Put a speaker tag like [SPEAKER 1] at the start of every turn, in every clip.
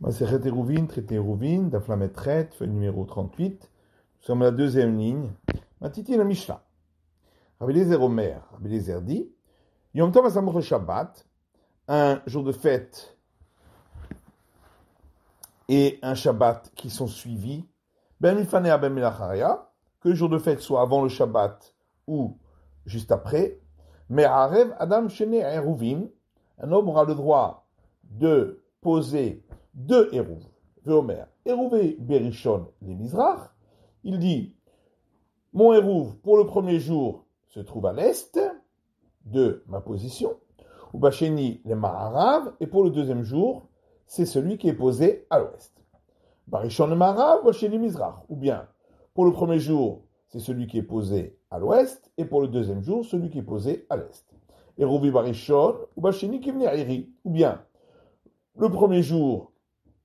[SPEAKER 1] Maseret Eruvin, traité Eruvin, d'Aflametret, feuille numéro 38. Nous sommes à la deuxième ligne. Matiti la Mishnah. Rabbi Omer, Rabbi dit Yom Tov le Shabbat, un jour de fête et un Shabbat qui sont suivis. Ben Mifanea Ben Melacharia, que le jour de fête soit avant le Shabbat ou juste après. Mais Adam Shene Eruvin, un homme aura le droit de poser de Hérouv. Veomer, Hérouvé Berishon les Mizrach. Il dit Mon Hérouv, pour le premier jour, se trouve à l'est de ma position. ou Bachéni, les Maharav. Et pour le deuxième jour, c'est celui qui est posé à l'ouest. Barishon le Maharav, Bachéni, Mizrach. Ou bien, pour le premier jour, c'est celui qui est posé à l'ouest. Et pour le deuxième jour, celui qui est posé à l'est. qui Barishon, à Kivneiri. Ou bien, le premier jour,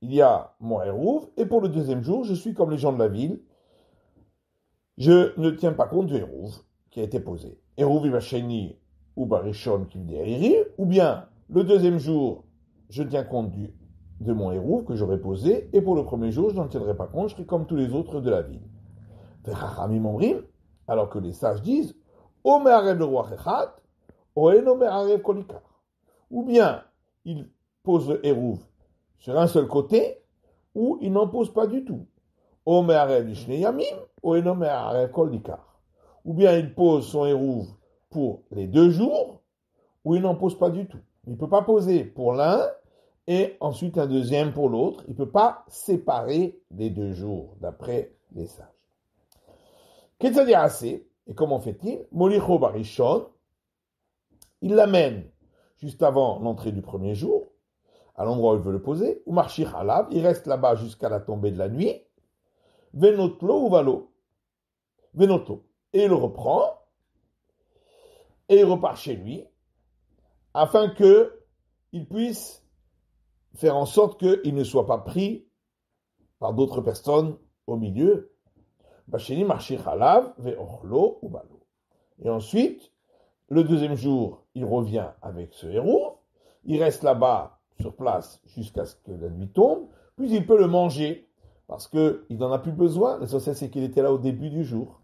[SPEAKER 1] il y a mon Hérouv, et pour le deuxième jour, je suis comme les gens de la ville, je ne tiens pas compte du Hérouv qui a été posé. va chenir ou Barishon Kilderiri, ou bien le deuxième jour, je tiens compte de mon Hérouv que j'aurais posé, et pour le premier jour, je n'en tiendrai pas compte, je serai comme tous les autres de la ville. Alors que les sages disent, ou bien il pose le Hérouv sur un seul côté ou il n'en pose pas du tout. Ou bien il pose son érouve pour les deux jours ou il n'en pose pas du tout. Il ne peut pas poser pour l'un et ensuite un deuxième pour l'autre. Il ne peut pas séparer les deux jours, d'après les sages. Qu'est-ce à dire assez Et comment fait-il Molicho Barishon, il l'amène juste avant l'entrée du premier jour, à l'endroit où il veut le poser, ou marchir lave il reste là-bas jusqu'à la tombée de la nuit, venotlo ou valo, venotlo. Et il le reprend, et il repart chez lui, afin que il puisse faire en sorte qu'il ne soit pas pris par d'autres personnes au milieu. ou Et ensuite, le deuxième jour, il revient avec ce héros, il reste là-bas sur place jusqu'à ce que la nuit tombe, puis il peut le manger, parce qu'il n'en a plus besoin, l'essentiel c'est qu'il était là au début du jour.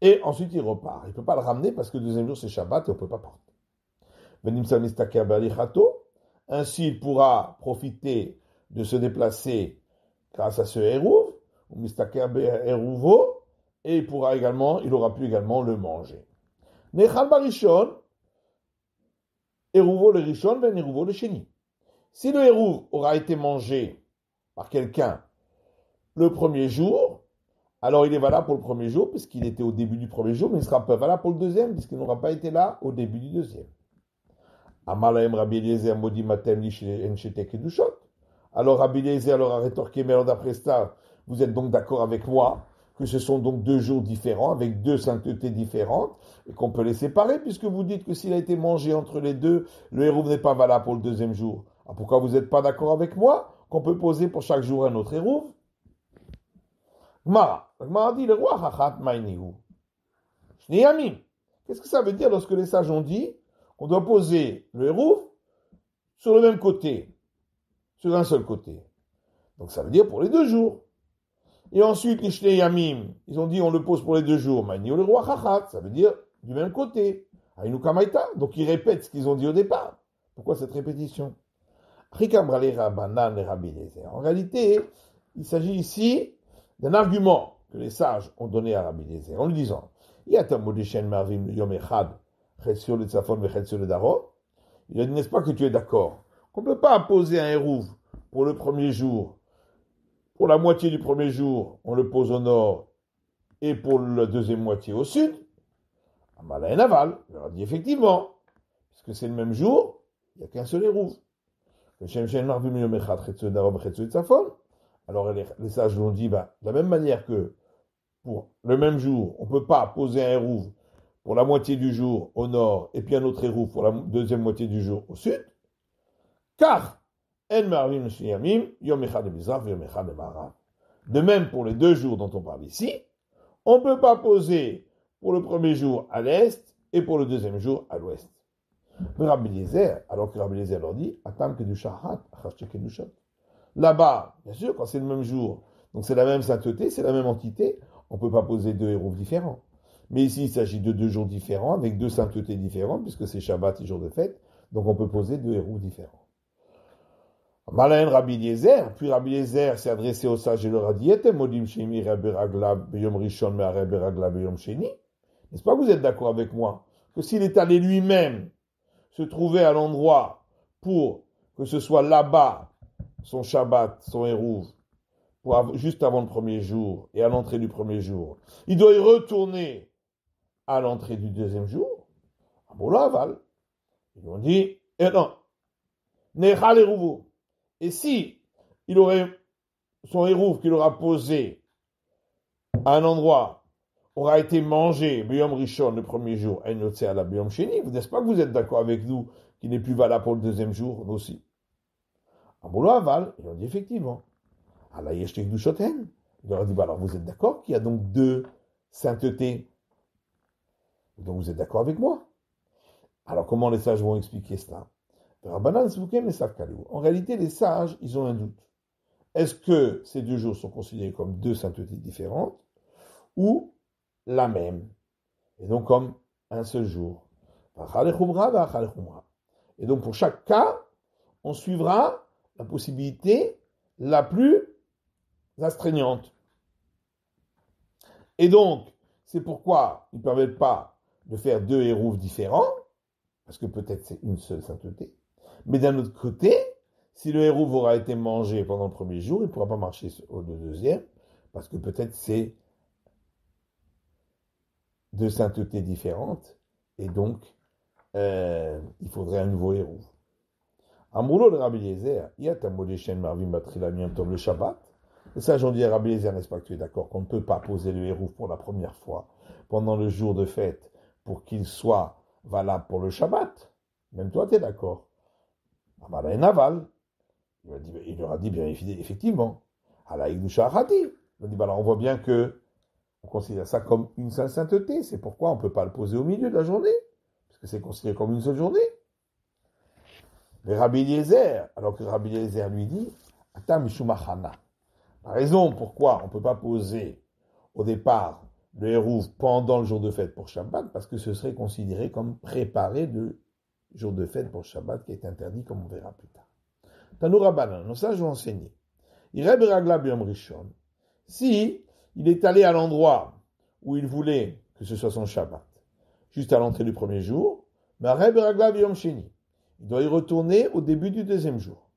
[SPEAKER 1] Et ensuite il repart. Il ne peut pas le ramener parce que le deuxième jour c'est Shabbat et on ne peut pas porter. Ainsi il pourra profiter de se déplacer grâce à ce Hérouv, ou et il pourra également, il aura pu également le manger. Nechal Barishon, le Rishon, Ben le si le héros aura été mangé par quelqu'un le premier jour, alors il est valable pour le premier jour, puisqu'il était au début du premier jour, mais il ne sera pas valable pour le deuxième, puisqu'il n'aura pas été là au début du deuxième. Amalaim Rabbi Alors Rabbi Eliezer leur a rétorqué, mais alors d'après ça, vous êtes donc d'accord avec moi que ce sont donc deux jours différents, avec deux saintetés différentes, et qu'on peut les séparer, puisque vous dites que s'il a été mangé entre les deux, le héros n'est pas valable pour le deuxième jour. Ah, pourquoi vous n'êtes pas d'accord avec moi qu'on peut poser pour chaque jour un autre hérouf Gmara. Gmara dit le roi Hachat Qu'est-ce que ça veut dire lorsque les sages ont dit qu'on doit poser le hérouf sur le même côté, sur un seul côté Donc ça veut dire pour les deux jours. Et ensuite, les ils ont dit on le pose pour les deux jours. le roi Hachat, ça veut dire du même côté. Donc ils répètent ce qu'ils ont dit au départ. Pourquoi cette répétition en réalité, il s'agit ici d'un argument que les sages ont donné à Rabbi en lui disant Il a dit, n'est-ce pas que tu es d'accord qu'on ne peut pas poser un hérouve pour le premier jour. Pour la moitié du premier jour, on le pose au nord et pour la deuxième moitié au sud. Amala et Naval, il leur a dit effectivement, puisque c'est le même jour, il n'y a qu'un seul hérouve. Alors les, sages l'ont dit, bah, de la même manière que pour le même jour, on ne peut pas poser un hérouf pour la moitié du jour au nord et puis un autre hérouf pour la deuxième moitié du jour au sud, car de même pour les deux jours dont on parle ici, on ne peut pas poser pour le premier jour à l'est et pour le deuxième jour à l'ouest. Rabbi alors que Rabbi leur dit, Là-bas, bien sûr, quand c'est le même jour, donc c'est la même sainteté, c'est la même entité, on ne peut pas poser deux héros différents. Mais ici, il s'agit de deux jours différents, avec deux saintetés différentes, puisque c'est Shabbat et jour de fête, donc on peut poser deux héros différents. Rabbi puis Rabbi s'est adressé au sages et leur a dit, N'est-ce pas que vous êtes d'accord avec moi que s'il est allé lui-même se trouver à l'endroit pour que ce soit là-bas son Shabbat, son Hérouv, juste avant le premier jour et à l'entrée du premier jour. Il doit y retourner à l'entrée du deuxième jour. Ah à val, Ils ont dit, et eh non, Nechal Et si il aurait son Hérouv qu'il aura posé à un endroit aura été mangé, Biom le premier jour, et à la Biom n'est-ce pas que vous êtes d'accord avec nous qu'il n'est plus valable pour le deuxième jour, nous aussi à Aval, ils ont dit effectivement. Allah Yeshtek Il leur a dit, bah alors vous êtes d'accord qu'il y a donc deux saintetés Donc vous êtes d'accord avec moi Alors comment les sages vont expliquer cela En réalité, les sages, ils ont un doute. Est-ce que ces deux jours sont considérés comme deux saintetés différentes ou la même, et donc, comme un seul jour. Et donc pour chaque cas, on suivra la possibilité la plus astreignante. Et donc, c'est pourquoi il ne permettent pas de faire deux hérouves différents, parce que peut-être c'est une seule sainteté. Mais d'un autre côté, si le hérouve aura été mangé pendant le premier jour, il ne pourra pas marcher au deuxième, parce que peut-être c'est de sainteté différente et donc euh, il faudrait un nouveau héros. Amroulo de Rabbi Yezer, Yatamodeshen Marvim Batrilamium tombe le Shabbat. Et ça, j'en dis à Rabbi Yezer, n'est-ce pas que tu es d'accord qu'on ne peut pas poser le héros pour la première fois pendant le jour de fête pour qu'il soit valable pour le Shabbat Même toi, tu es d'accord. Amala Naval, ben il leur a dit, bien effectivement. Alaïk Doucha Hadi. Il a dit, bah alors on voit bien que on considère ça comme une seule sainteté. C'est pourquoi on ne peut pas le poser au milieu de la journée, parce que c'est considéré comme une seule journée. Mais Rabbi Eliezer, alors que Rabbi Eliezer lui dit, Atam Shumachana. La raison pourquoi on ne peut pas poser au départ le Hérouf pendant le jour de fête pour Shabbat, parce que ce serait considéré comme préparé le jour de fête pour Shabbat qui est interdit, comme on verra plus tard. Tanoura Banan, nos sages ont enseigné. Ireb Ragla Si il est allé à l'endroit où il voulait que ce soit son Shabbat, juste à l'entrée du premier jour, Il doit y retourner au début du deuxième jour.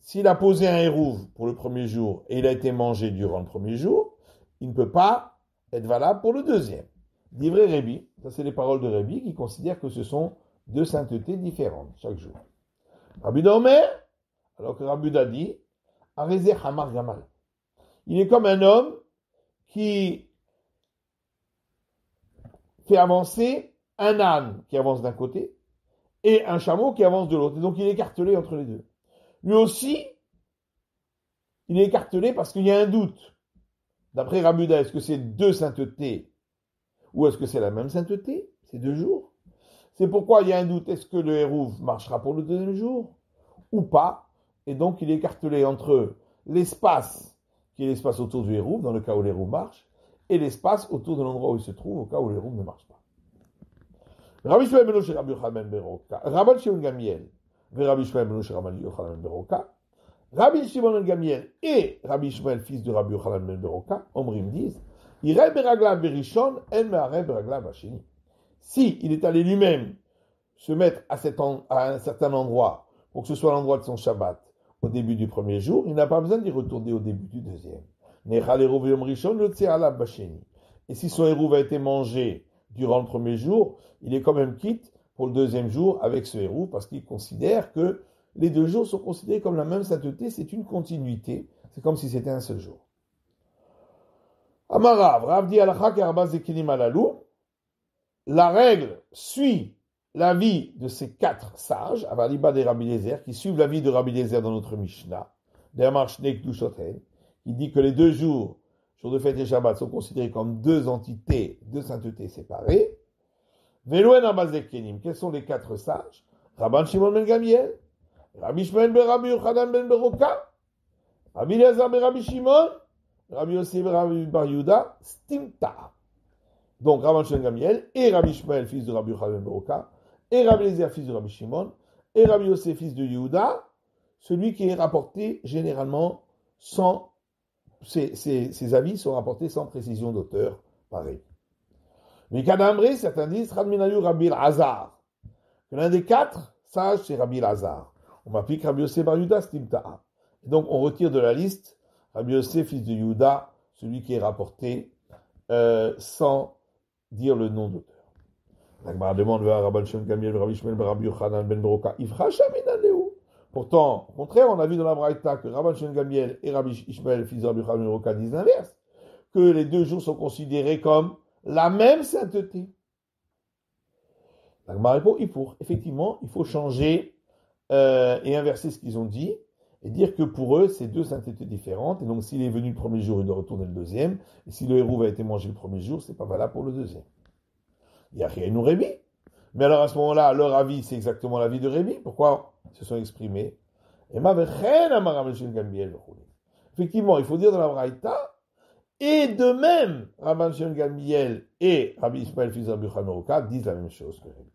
[SPEAKER 1] S'il a posé un hérouve pour le premier jour et il a été mangé durant le premier jour, il ne peut pas être valable pour le deuxième. Livré Rébi, ça c'est les paroles de Rébi qui considèrent que ce sont deux saintetés différentes chaque jour. Rabbi alors que Rabbi Dadi il est comme un homme qui fait avancer un âne qui avance d'un côté et un chameau qui avance de l'autre. Et donc il est écartelé entre les deux. Lui aussi, il est écartelé parce qu'il y a un doute. D'après Rabuda, est-ce que c'est deux saintetés ou est-ce que c'est la même sainteté C'est deux jours. C'est pourquoi il y a un doute. Est-ce que le hérouf marchera pour le deuxième jour ou pas et donc il est écartelé entre l'espace, qui est l'espace autour du héros, dans le cas où l'héros marche, et l'espace autour de l'endroit où il se trouve, au cas où l'héros ne marche pas. Rabbi Shmuel ben Rabbi Yochanan Beroka, Rabbi Shimon Gamiel, Rabbi ben Rabbi Beroka, Rabbi Shimon ben ben ben Gamiel et Rabbi Shmuel, fils de Rabbi Yochanan ben Beroka, Omrim disent, berishon en beraglav Si il est allé lui-même se mettre à un certain endroit, pour que ce soit l'endroit de son Shabbat, au début du premier jour, il n'a pas besoin d'y retourner au début du deuxième. Et si son héros a été mangé durant le premier jour, il est quand même quitte pour le deuxième jour avec ce héros parce qu'il considère que les deux jours sont considérés comme la même sainteté, c'est une continuité, c'est comme si c'était un seul jour. la règle suit la vie de ces quatre sages, Avaliba des Rabbi Lézer, qui suivent la vie de Rabbi Lézer dans notre Mishnah, qui dit que les deux jours, jour de fête et Shabbat, sont considérés comme deux entités, deux saintetés séparées. Abazek Kenim, quels sont les quatre sages Rabban Shimon ben Gamiel, Rabbi Shmael ben Rabbi Yochanan ben Beroka, Rabbi Lézer ben Rabbi Shimon, Rabbi Yossi ben Rabbi Bar Yuda, Stimta. Donc Rabban Shimon ben Gamiel et Rabbi Shmael, fils de Rabbi Yochanan ben Beroka, et Rabbi Lézer, fils de Rabbi Shimon, et Rabbi Yosef, fils de Yehuda, celui qui est rapporté généralement sans. Ses, avis sont rapportés sans précision d'auteur, pareil. Mais Kadamri, certains disent, Radminayu Rabbi Hazar. L'un des quatre sages, c'est Rabbi Lazar. On m'applique Rabbi Yosef Yehuda, Stimta'a. Donc on retire de la liste Rabbi Yosef, fils de Yehuda, celui qui est rapporté euh, sans dire le nom d'auteur. La demande Rabbi Pourtant, au contraire, on a vu dans la Braïta que Rabban Shem Gamiel et Rabbi Ishmael, fils de Rabbi Chanan ben disent l'inverse, que les deux jours sont considérés comme la même sainteté. La répond, il faut, effectivement, il faut changer euh, et inverser ce qu'ils ont dit et dire que pour eux, c'est deux saintetés différentes. Et donc, s'il est venu le premier jour, il doit retourner le deuxième. Et si le héros a été mangé le premier jour, ce n'est pas valable pour le deuxième rien ou Rébi. Mais alors à ce moment-là, leur avis, c'est exactement l'avis de Rébi. Pourquoi ils se sont exprimés Effectivement, il faut dire dans la Braïta, et de même, Rabban Gambiel et Rabbi Ismaël fils disent la même chose que Rébi.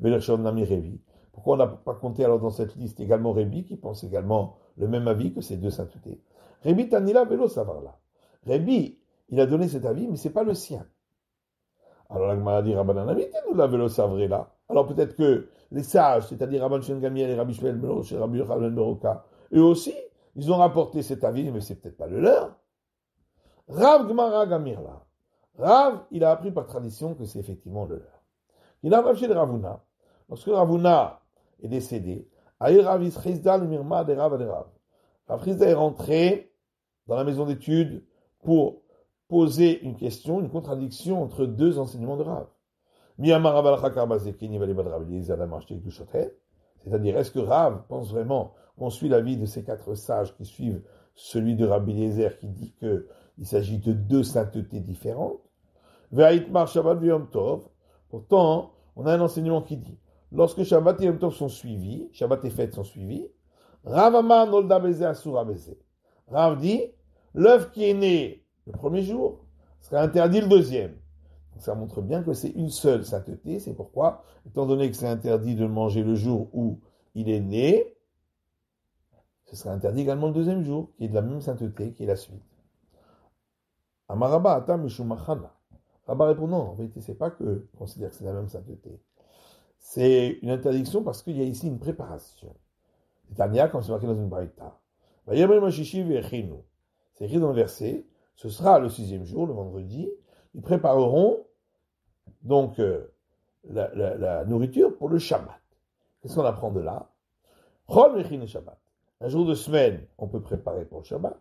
[SPEAKER 1] Mais Nami Rébi, pourquoi on n'a pas compté alors dans cette liste également Rébi qui pense également le même avis que ces deux saintetés Rémi Tanila Velo Savarla. Rébi, il a donné cet avis, mais ce n'est pas le sien. Alors la dit Rabban nous là. Alors peut-être que les sages, c'est-à-dire Rabban Shen et Rabbi Shmuel et Rabbi Yochanan Beroka, eux aussi, ils ont rapporté cet avis, mais c'est peut-être pas le leur. Rav Gemara Rav, il a appris par tradition que c'est effectivement le leur. Il a de Ravuna. Lorsque Ravuna est décédé, Rav Mirma de Rav de Rav. Rav est rentré dans la maison d'études pour poser une question, une contradiction entre deux enseignements de Rav. C'est-à-dire, est-ce que Rav pense vraiment qu'on suit l'avis de ces quatre sages qui suivent celui de Rabbi qui dit qu'il s'agit de deux saintetés différentes Pourtant, on a un enseignement qui dit lorsque Shabbat et Yom Tov sont suivis, Shabbat et fête sont suivis, Rav Rav dit l'œuf qui est né le premier jour, sera interdit le deuxième. Donc ça montre bien que c'est une seule sainteté, c'est pourquoi, étant donné que c'est interdit de manger le jour où il est né, ce sera interdit également le deuxième jour, qui est de la même sainteté, qui est la suite. Amaraba Atam Rabba répond non, en vérité, c'est pas que considère que c'est la même sainteté. C'est une interdiction parce qu'il y a ici une préparation. C'est comme c'est marqué dans une braïta. C'est écrit dans le verset, ce sera le sixième jour, le vendredi, ils prépareront donc euh, la, nourriture pour le Shabbat. Qu'est-ce qu'on apprend de là Un jour de semaine, on peut préparer pour le Shabbat.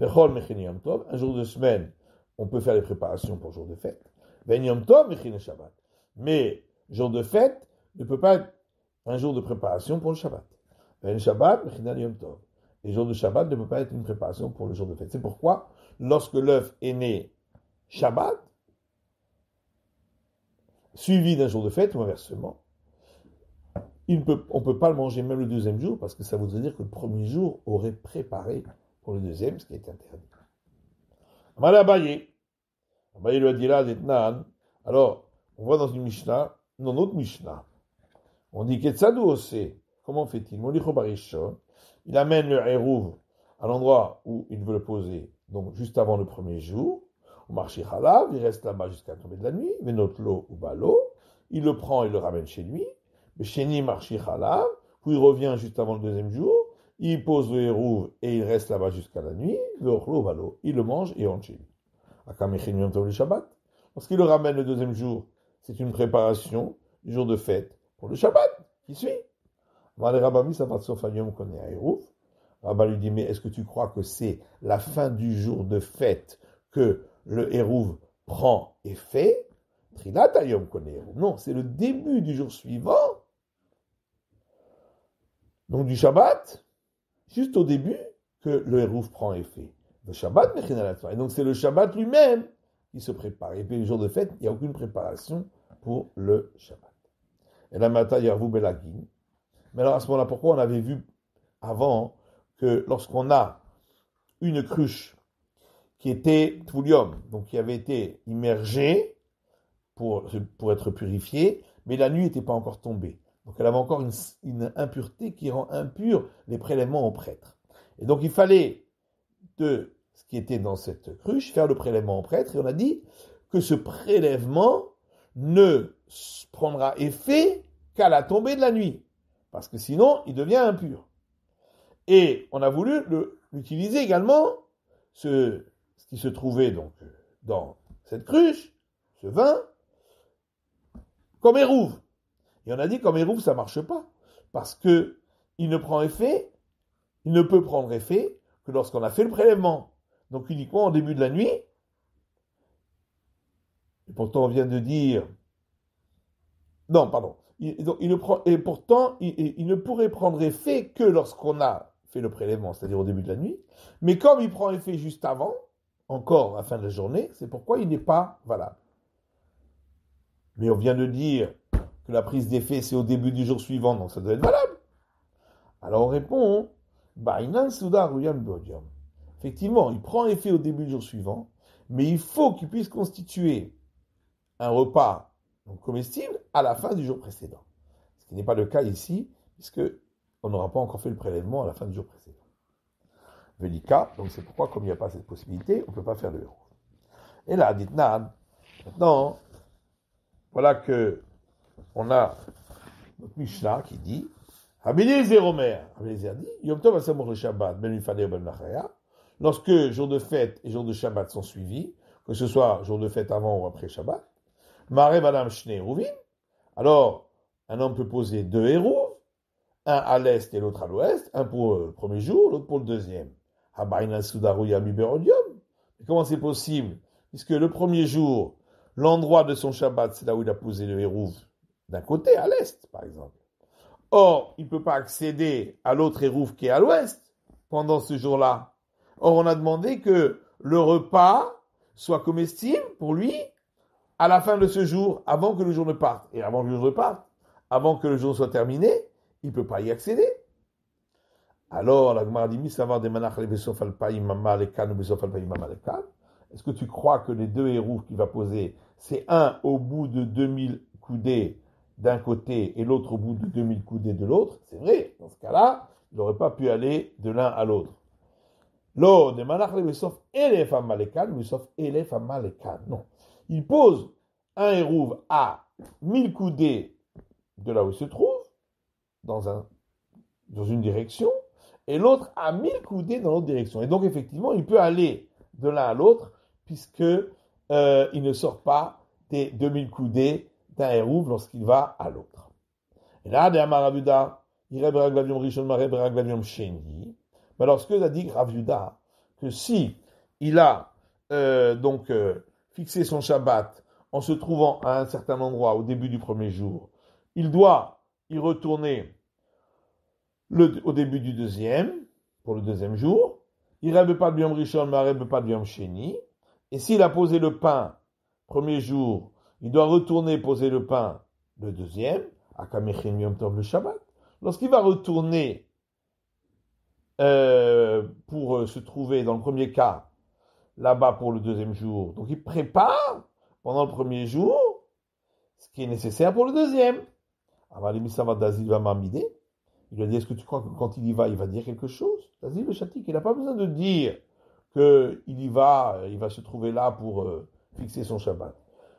[SPEAKER 1] Un jour de semaine, on peut faire les préparations pour le jour de fête. Mais Yom Mais jour de fête ne peut pas être un jour de préparation pour le Shabbat. Ben Shabbat jour de Shabbat ne peut pas être une préparation pour le jour de fête. C'est pourquoi lorsque l'œuf est né Shabbat, suivi d'un jour de fête ou inversement. on ne peut pas le manger même le deuxième jour parce que ça voudrait dire que le premier jour aurait préparé pour le deuxième, ce qui est interdit. lui a dit là, Alors, on voit dans une Mishnah, dans notre Mishnah, on dit Ketsadou Comment fait-il Il amène le hérouve à l'endroit où il veut le poser donc juste avant le premier jour, au marché Khalav, il reste là-bas jusqu'à tomber de la nuit, mais notre lot ou balo, il le prend et le ramène chez lui, mais chez marché Khalav, puis il revient juste avant le deuxième jour, il pose le hérouf et il reste là-bas jusqu'à la nuit, le ou il le mange et rentre chez lui. le Shabbat. Lorsqu'il le ramène le deuxième jour, c'est une préparation du jour de fête pour le Shabbat qui suit. Rabba lui dit, mais est-ce que tu crois que c'est la fin du jour de fête que le Hérouv prend effet fait Trinatayom Non, c'est le début du jour suivant. Donc du Shabbat, juste au début, que le Hérouf prend effet. Le Shabbat, et donc c'est le Shabbat lui-même qui se prépare. Et puis le jour de fête, il n'y a aucune préparation pour le Shabbat. Et la Mais alors à ce moment-là, pourquoi on avait vu avant lorsqu'on a une cruche qui était toulium, donc qui avait été immergée pour, pour être purifiée, mais la nuit n'était pas encore tombée. Donc elle avait encore une, impureté qui rend impure les prélèvements aux prêtres. Et donc il fallait de ce qui était dans cette cruche faire le prélèvement aux prêtre, et on a dit que ce prélèvement ne prendra effet qu'à la tombée de la nuit, parce que sinon il devient impur. Et on a voulu l'utiliser également, ce, qui se trouvait donc dans cette cruche, ce vin, comme érouve. Et on a dit comme érouve, ça ne marche pas, parce que il ne prend effet, il ne peut prendre effet que lorsqu'on a fait le prélèvement. Donc uniquement au début de la nuit. Et pourtant on vient de dire, non, pardon, prend, et pourtant il ne pourrait prendre effet que lorsqu'on a fait le prélèvement, c'est-à-dire au début de la nuit. Mais comme il prend effet juste avant, encore à la fin de la journée, c'est pourquoi il n'est pas valable. Mais on vient de dire que la prise d'effet, c'est au début du jour suivant, donc ça doit être valable. Alors on répond, Effectivement, il prend effet au début du jour suivant, mais il faut qu'il puisse constituer un repas donc comestible à la fin du jour précédent. Ce qui n'est pas le cas ici, puisque on n'aura pas encore fait le prélèvement à la fin du jour précédent. Velika, donc c'est pourquoi, comme il n'y a pas cette possibilité, on ne peut pas faire le héros. Et là, dit Nan, maintenant, voilà que on a notre Mishnah qui dit Romer, dit Yom Tov Ben, ben Lorsque jour de fête et jour de Shabbat sont suivis, que ce soit jour de fête avant ou après Shabbat, Mare Madame shnei Rouvin, alors un homme peut poser deux héros, un à l'est et l'autre à l'ouest, un pour euh, le premier jour, l'autre pour le deuxième. Comment c'est possible Puisque le premier jour, l'endroit de son Shabbat, c'est là où il a posé le hérouf d'un côté, à l'est, par exemple. Or, il ne peut pas accéder à l'autre hérouf qui est à l'ouest pendant ce jour-là. Or, on a demandé que le repas soit comestible pour lui à la fin de ce jour, avant que le jour ne parte. Et avant que le jour ne parte, avant que le jour soit terminé, il ne peut pas y accéder. Alors, la Gemara dit, Est-ce que tu crois que les deux héroufs qu'il va poser, c'est un au bout de 2000 coudées d'un côté et l'autre au bout de 2000 coudées de l'autre C'est vrai, dans ce cas-là, il n'aurait pas pu aller de l'un à l'autre. L'eau et Manach Non. Il pose un hérouf à 1000 coudées de là où il se trouve dans, un, dans une direction et l'autre à 1000 coudées dans l'autre direction. Et donc, effectivement, il peut aller de l'un à l'autre puisque euh, il ne sort pas des 2000 coudées d'un hérouve lorsqu'il va à l'autre. Et là, de ben, Amarabuda, il Glavium Rishon Glavium Sheni. Mais ben, lorsque a dit Ravuda, que si il a euh, donc euh, fixé son Shabbat en se trouvant à un certain endroit au début du premier jour, il doit il retournait le, au début du deuxième, pour le deuxième jour. Il rêve pas de Biom Rishon, mais rêve pas de Biom Sheni. Et s'il a posé le pain premier jour, il doit retourner poser le pain le deuxième, à Yom le Shabbat. Lorsqu'il va retourner euh, pour euh, se trouver dans le premier cas là-bas pour le deuxième jour. Donc il prépare pendant le premier jour ce qui est nécessaire pour le deuxième. Il lui a dit, est-ce que tu crois que quand il y va, il va dire quelque chose le Chatik, il n'a pas besoin de dire qu'il y va, euh, il va se trouver là pour euh, fixer son Shabbat.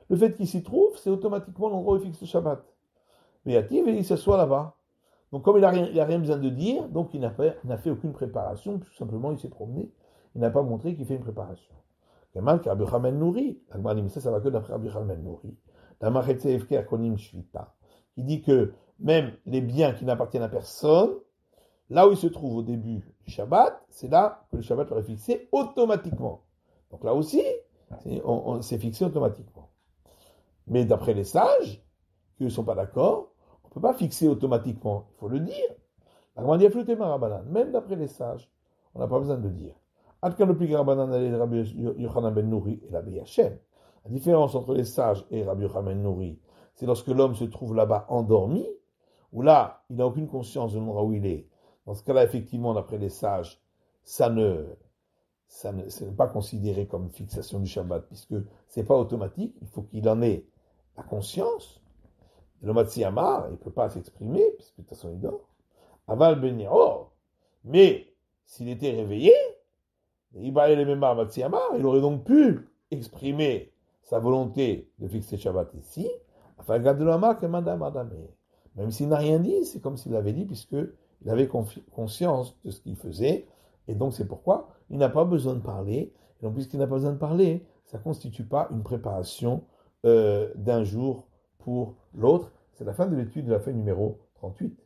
[SPEAKER 1] Le fait qu'il s'y trouve, c'est automatiquement l'endroit où il fixe le Shabbat. Mais il s'assoit là-bas. Donc comme il n'a rien, besoin de dire, donc il n'a fait, aucune préparation, tout simplement il s'est promené, il n'a pas montré qu'il fait une préparation. pas Nouri, ça, ça va que d'après Abu Nouri. Il dit que même les biens qui n'appartiennent à personne, là où ils se trouvent au début du Shabbat, c'est là que le Shabbat leur est fixé automatiquement. Donc là aussi, on, s'est fixé automatiquement. Mais d'après les sages, qui ne sont pas d'accord, on ne peut pas fixer automatiquement. Il faut le dire. La Même d'après les sages, on n'a pas besoin de le dire. Ben La différence entre les sages et Rabbi Yochanan ben Nouri c'est lorsque l'homme se trouve là-bas endormi, où là, il n'a aucune conscience de l'endroit où il est. Dans ce cas-là, effectivement, d'après les sages, ça ne, ça ne, c'est pas considéré comme fixation du Shabbat, puisque c'est pas automatique, il faut qu'il en ait la conscience. le il peut pas s'exprimer, que de toute façon, il dort. Aval ben mais s'il était réveillé, il il aurait donc pu exprimer sa volonté de fixer Shabbat ici, ah, madame, Même s'il n'a rien dit, c'est comme s'il l'avait dit, puisqu'il avait conscience de ce qu'il faisait, et donc c'est pourquoi il n'a pas besoin de parler. Et donc puisqu'il n'a pas besoin de parler, ça ne constitue pas une préparation euh, d'un jour pour l'autre. C'est la fin de l'étude de la feuille numéro 38.